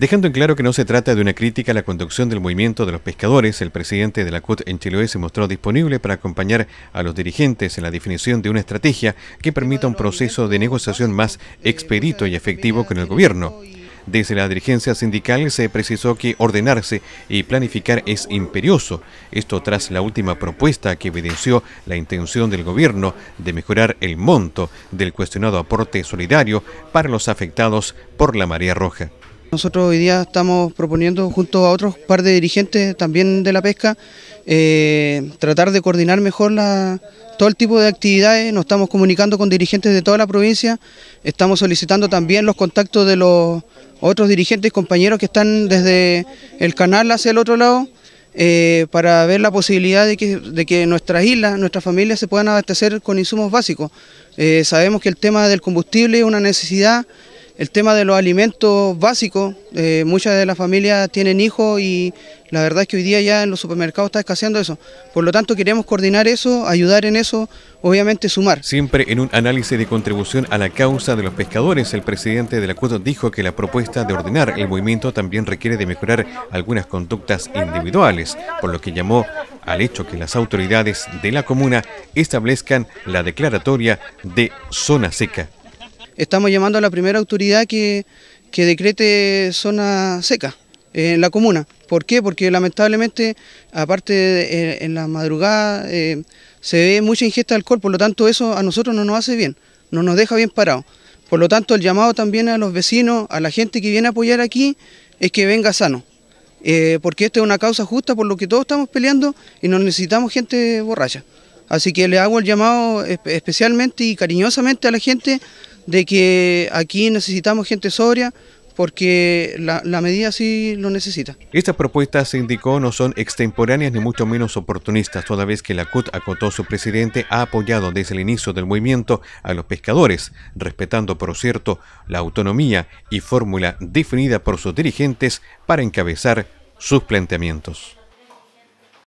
Dejando en claro que no se trata de una crítica a la conducción del movimiento de los pescadores, el presidente de la CUT en Chiloé se mostró disponible para acompañar a los dirigentes en la definición de una estrategia que permita un proceso de negociación más expedito y efectivo con el gobierno. Desde la dirigencia sindical se precisó que ordenarse y planificar es imperioso, esto tras la última propuesta que evidenció la intención del gobierno de mejorar el monto del cuestionado aporte solidario para los afectados por la marea roja. Nosotros hoy día estamos proponiendo junto a otros par de dirigentes también de la pesca eh, tratar de coordinar mejor todo el tipo de actividades, nos estamos comunicando con dirigentes de toda la provincia, estamos solicitando también los contactos de los otros dirigentes compañeros que están desde el canal hacia el otro lado. Eh, para ver la posibilidad de que, nuestras islas, nuestras familias se puedan abastecer con insumos básicos. Eh, sabemos que el tema del combustible es una necesidad el tema de los alimentos básicos, eh, muchas de las familias tienen hijos y la verdad es que hoy día ya en los supermercados está escaseando eso. Por lo tanto, queremos coordinar eso, ayudar en eso, obviamente sumar. Siempre en un análisis de contribución a la causa de los pescadores, el presidente del acuerdo dijo que la propuesta de ordenar el movimiento también requiere de mejorar algunas conductas individuales, por lo que llamó al hecho que las autoridades de la comuna establezcan la declaratoria de zona seca estamos llamando a la primera autoridad que, decrete zona seca eh, en la comuna. ¿Por qué? Porque lamentablemente, aparte eh, en, la madrugada eh, se ve mucha ingesta de alcohol, por lo tanto eso a nosotros no nos hace bien, no nos deja bien parados. Por lo tanto, el llamado también a los vecinos, a la gente que viene a apoyar aquí, es que venga sano. porque esta es una causa justa por lo que todos estamos peleando y nos necesitamos gente borracha. Así que le hago el llamado especialmente y cariñosamente a la gente de que aquí necesitamos gente sobria porque la, medida sí lo necesita. Estas propuestas, se indicó, no son extemporáneas ni mucho menos oportunistas, toda vez que la CUT acotó su presidente ha apoyado desde el inicio del movimiento a los pescadores, respetando, por cierto, la autonomía y fórmula definida por sus dirigentes para encabezar sus planteamientos.